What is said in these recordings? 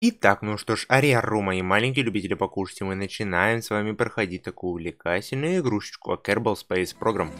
Итак, ну что ж, Ариару, мои маленькие любители покушать, мы начинаем с вами проходить такую увлекательную игрушечку а Kerbal Space Program.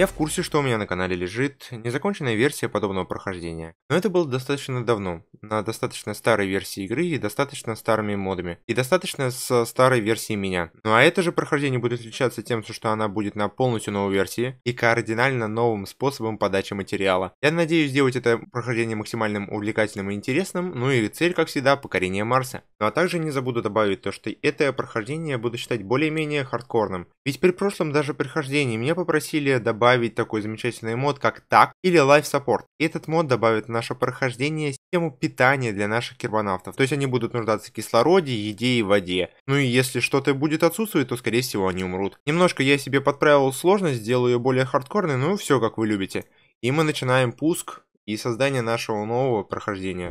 Я в курсе, что у меня на канале лежит незаконченная версия подобного прохождения, но это было достаточно давно, на достаточно старой версии игры и достаточно старыми модами, и достаточно с старой версией меня. Ну а это же прохождение будет отличаться тем, что она будет на полностью новой версии и кардинально новым способом подачи материала. Я надеюсь сделать это прохождение максимально увлекательным и интересным, ну и цель, как всегда, покорение Марса. Ну а также не забуду добавить то, что это прохождение буду считать более-менее хардкорным, ведь при прошлом даже прохождении меня попросили добавить добавить такой замечательный мод, как так или Life Support. этот мод добавит в наше прохождение систему питания для наших кирбонавтов. То есть они будут нуждаться в кислороде, еде и воде. Ну и если что-то будет отсутствовать, то скорее всего они умрут. Немножко я себе подправил сложность, сделаю ее более хардкорной, ну все как вы любите. И мы начинаем пуск и создание нашего нового прохождения.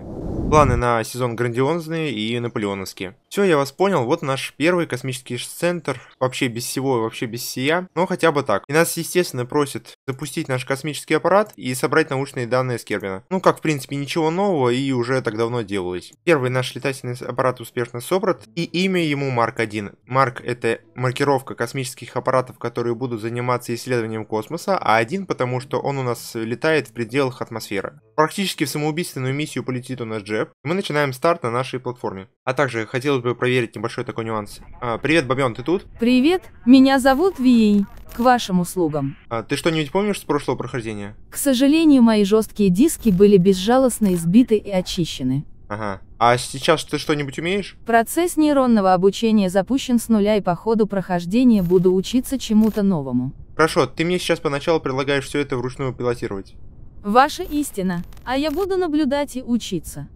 Планы на сезон грандиозные и наполеоновские. Все, я вас понял, вот наш первый космический центр, вообще без всего и вообще без сия, но хотя бы так. И нас, естественно, просят запустить наш космический аппарат и собрать научные данные с Кербина. Ну, как, в принципе, ничего нового и уже так давно делалось. Первый наш летательный аппарат успешно собрат, и имя ему Марк-1. Марк — это маркировка космических аппаратов, которые будут заниматься исследованием космоса, а один потому, что он у нас летает в пределах атмосферы карьера. Практически в самоубийственную миссию полетит у нас Джеб, и мы начинаем старт на нашей платформе. А также хотелось бы проверить небольшой такой нюанс. А, привет, Бобен, ты тут? Привет, меня зовут Вией. К вашим услугам. А ты что-нибудь помнишь с прошлого прохождения? К сожалению, мои жесткие диски были безжалостно избиты и очищены. Ага. А сейчас ты что-нибудь умеешь? Процесс нейронного обучения запущен с нуля и по ходу прохождения буду учиться чему-то новому. Хорошо, ты мне сейчас поначалу предлагаешь все это вручную пилотировать. Ваша истина, а я буду наблюдать и учиться.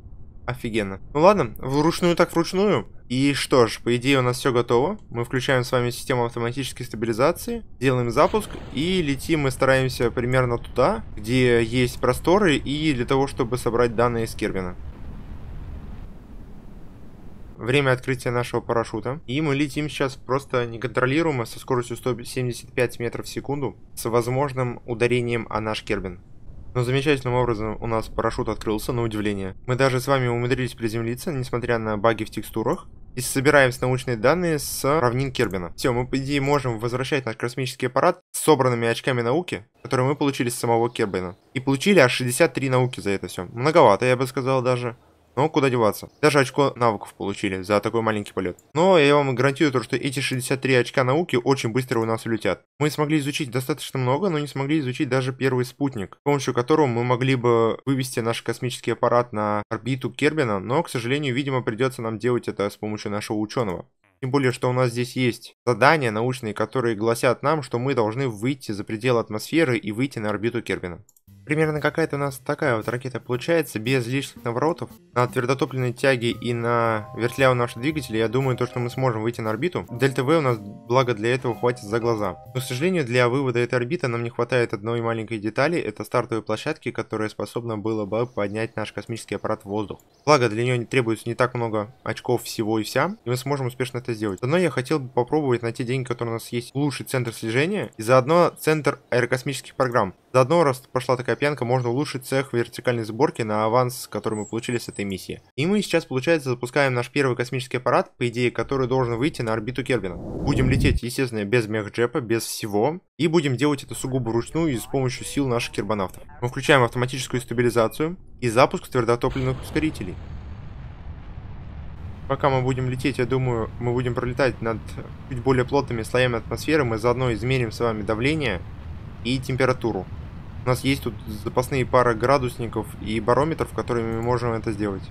Офигенно. Ну ладно, вручную так вручную. И что ж, по идее у нас все готово. Мы включаем с вами систему автоматической стабилизации, делаем запуск и летим мы стараемся примерно туда, где есть просторы и для того, чтобы собрать данные с Кервина. Время открытия нашего парашюта. И мы летим сейчас просто неконтролируемо со скоростью 175 метров в секунду с возможным ударением о наш Кербин. Но замечательным образом у нас парашют открылся, на удивление. Мы даже с вами умудрились приземлиться, несмотря на баги в текстурах. И собираем с научные данные с равнин Кербина. Все, мы по идее можем возвращать наш космический аппарат с собранными очками науки, которые мы получили с самого Кербина. И получили аж 63 науки за это все. Многовато, я бы сказал даже. Но ну, куда деваться. Даже очко навыков получили за такой маленький полет. Но я вам гарантирую то, что эти 63 очка науки очень быстро у нас улетят. Мы смогли изучить достаточно много, но не смогли изучить даже первый спутник, с помощью которого мы могли бы вывести наш космический аппарат на орбиту Кербина, но, к сожалению, видимо, придется нам делать это с помощью нашего ученого. Тем более, что у нас здесь есть задания научные, которые гласят нам, что мы должны выйти за пределы атмосферы и выйти на орбиту Кербина. Примерно какая-то у нас такая вот ракета получается, без лишних наворотов. На твердотопливной тяге и на вертлявом нашего двигателя, я думаю, то, что мы сможем выйти на орбиту, Дельта В у нас, благо для этого, хватит за глаза. Но, к сожалению, для вывода этой орбиты нам не хватает одной маленькой детали, это стартовые площадки, которая способна было бы поднять наш космический аппарат в воздух. Благо, для нее не требуется не так много очков всего и вся, и мы сможем успешно это сделать. Но я хотел бы попробовать найти деньги, которые у нас есть, лучший центр слежения и заодно центр аэрокосмических программ. Заодно, раз пошла такая пьянка, можно улучшить цех вертикальной сборки на аванс, который мы получили с этой миссии. И мы сейчас, получается, запускаем наш первый космический аппарат, по идее, который должен выйти на орбиту Кербина. Будем лететь, естественно, без мехджепа, без всего, и будем делать это сугубо ручную и с помощью сил наших кербонавтов. Мы включаем автоматическую стабилизацию и запуск твердотопливных ускорителей. Пока мы будем лететь, я думаю, мы будем пролетать над чуть более плотными слоями атмосферы, мы заодно измерим с вами давление и температуру. У нас есть тут запасные пара градусников и барометров, которыми мы можем это сделать.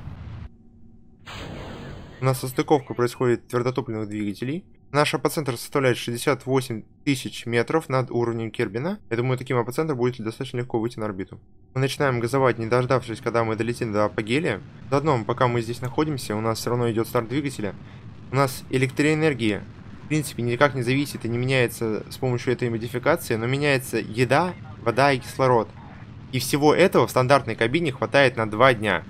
У нас состыковка происходит твердотопливных двигателей. Наш апоцентр составляет 68 тысяч метров над уровнем Кербина. Я думаю, таким апоцентром будет достаточно легко выйти на орбиту. Мы начинаем газовать, не дождавшись, когда мы долетим до Апогелия. Заодно, пока мы здесь находимся, у нас все равно идет старт двигателя. У нас электроэнергия, в принципе, никак не зависит и не меняется с помощью этой модификации, но меняется еда вода и кислород. И всего этого в стандартной кабине хватает на 2 дня.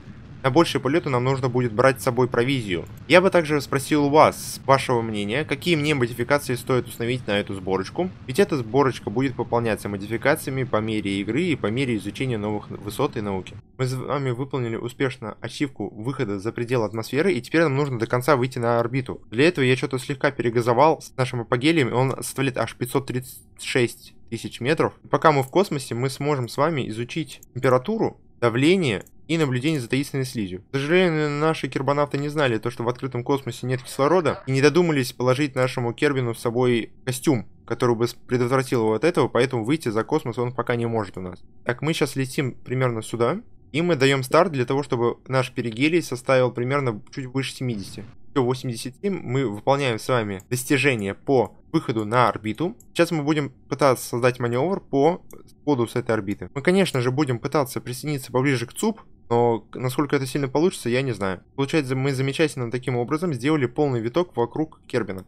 На большие полеты нам нужно будет брать с собой провизию. Я бы также спросил вас, вашего мнения, какие мне модификации стоит установить на эту сборочку, ведь эта сборочка будет пополняться модификациями по мере игры и по мере изучения новых высот и науки. Мы с вами выполнили успешно ачивку выхода за пределы атмосферы, и теперь нам нужно до конца выйти на орбиту. Для этого я что-то слегка перегазовал с нашим апогелием, и он составляет аж 536 тысяч метров. И пока мы в космосе, мы сможем с вами изучить температуру, давление и наблюдение за таинственной слизью. К сожалению, наши кербонавты не знали то, что в открытом космосе нет кислорода, и не додумались положить нашему Кербину с собой костюм, который бы предотвратил его от этого, поэтому выйти за космос он пока не может у нас. Так, мы сейчас летим примерно сюда, и мы даем старт для того, чтобы наш перигелий составил примерно чуть выше 70. Все, 87 мы выполняем с вами достижение по выходу на орбиту. Сейчас мы будем пытаться создать маневр по ходу с этой орбиты. Мы, конечно же, будем пытаться присоединиться поближе к ЦУП, но насколько это сильно получится, я не знаю. Получается, мы замечательно таким образом сделали полный виток вокруг Кербина.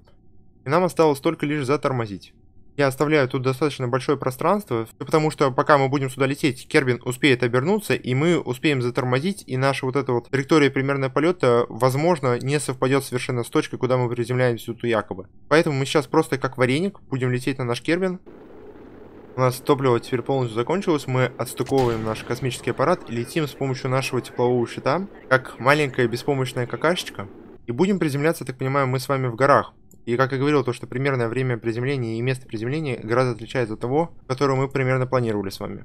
И нам осталось только лишь затормозить. Я оставляю тут достаточно большое пространство, потому что пока мы будем сюда лететь, Кербин успеет обернуться, и мы успеем затормозить, и наша вот эта вот траектория примерно полета, возможно, не совпадет совершенно с точкой, куда мы приземляемся тут якобы. Поэтому мы сейчас просто как вареник будем лететь на наш Кербин. У нас топливо теперь полностью закончилось, мы отстыковываем наш космический аппарат и летим с помощью нашего теплового щита, как маленькая беспомощная какашечка. И будем приземляться, так понимаю, мы с вами в горах. И как я говорил, то что примерное время приземления и место приземления гораздо отличается от того, которое мы примерно планировали с вами.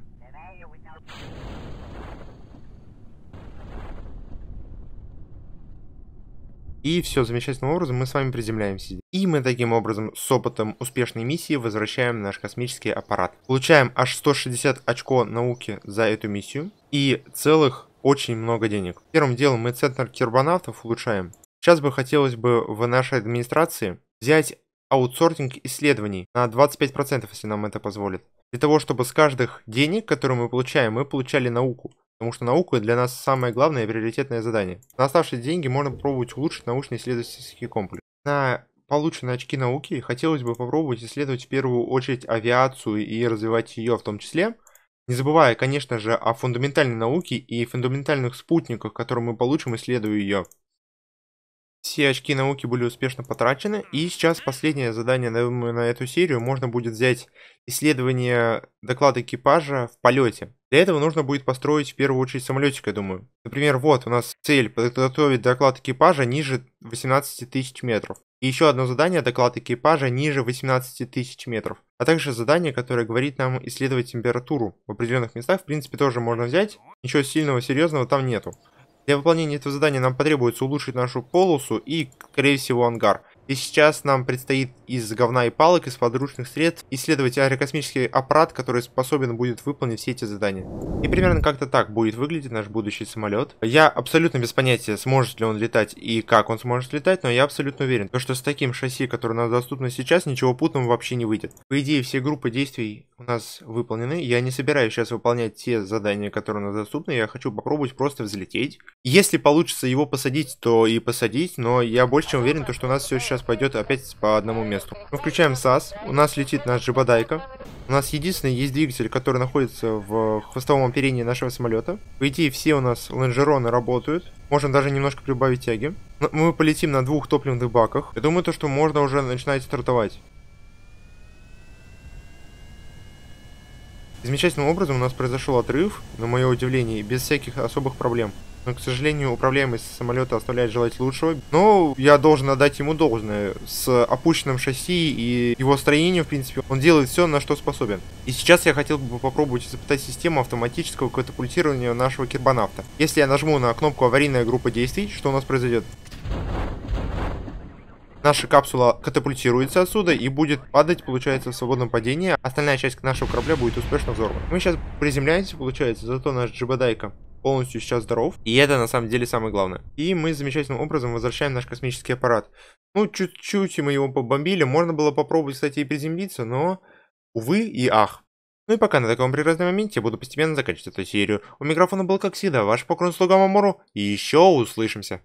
И все, замечательным образом мы с вами приземляемся. И мы таким образом с опытом успешной миссии возвращаем наш космический аппарат. Получаем аж 160 очко науки за эту миссию. И целых очень много денег. Первым делом мы центр кирбонавтов улучшаем. Сейчас бы хотелось бы в нашей администрации взять аутсортинг исследований на 25%, если нам это позволит. Для того, чтобы с каждых денег, которые мы получаем, мы получали науку потому что наука для нас самое главное и приоритетное задание. На оставшиеся деньги можно попробовать улучшить научно-исследовательский комплекс. На полученные очки науки хотелось бы попробовать исследовать в первую очередь авиацию и развивать ее в том числе, не забывая, конечно же, о фундаментальной науке и фундаментальных спутниках, которые мы получим, исследуя ее все очки науки были успешно потрачены. И сейчас последнее задание, на, на эту серию можно будет взять исследование доклада экипажа в полете. Для этого нужно будет построить в первую очередь самолетик, я думаю. Например, вот у нас цель подготовить доклад экипажа ниже 18 тысяч метров. И еще одно задание, доклад экипажа ниже 18 тысяч метров. А также задание, которое говорит нам исследовать температуру в определенных местах, в принципе, тоже можно взять. Ничего сильного, серьезного там нету. Для выполнения этого задания нам потребуется улучшить нашу полосу и, скорее всего, ангар. И сейчас нам предстоит из говна и палок, из подручных средств исследовать аэрокосмический аппарат, который способен будет выполнить все эти задания. И примерно как-то так будет выглядеть наш будущий самолет. Я абсолютно без понятия, сможет ли он летать и как он сможет летать, но я абсолютно уверен, что с таким шасси, которое у нас доступно сейчас, ничего путного вообще не выйдет. По идее, все группы действий у нас выполнены. Я не собираюсь сейчас выполнять те задания, которые у нас доступны. Я хочу попробовать просто взлететь. Если получится его посадить, то и посадить, но я больше чем уверен, что у нас все сейчас сейчас пойдет опять по одному месту. Мы включаем САС, у нас летит наш джебадайка. У нас единственный есть двигатель, который находится в хвостовом оперении нашего самолета. По идее, все у нас лонжероны работают. Можно даже немножко прибавить тяги. Но мы полетим на двух топливных баках. Я думаю, то, что можно уже начинать стартовать. Замечательным образом у нас произошел отрыв, на мое удивление, без всяких особых проблем. Но, к сожалению, управляемость самолета оставляет желать лучшего. Но я должен отдать ему должное. С опущенным шасси и его строением, в принципе, он делает все, на что способен. И сейчас я хотел бы попробовать испытать систему автоматического катапультирования нашего кирбанавта. Если я нажму на кнопку аварийная группа действий, что у нас произойдет? Наша капсула катапультируется отсюда и будет падать, получается, в свободном падении. Остальная часть нашего корабля будет успешно взорвана. Мы сейчас приземляемся, получается, зато наш джебедайка полностью сейчас здоров. И это на самом деле самое главное. И мы замечательным образом возвращаем наш космический аппарат. Ну, чуть-чуть мы его побомбили. Можно было попробовать, кстати, и приземлиться, но... Увы и ах. Ну и пока на таком прекрасном моменте буду постепенно заканчивать эту серию. У микрофона был, как всегда, ваш поклон слугам амуру И еще услышимся.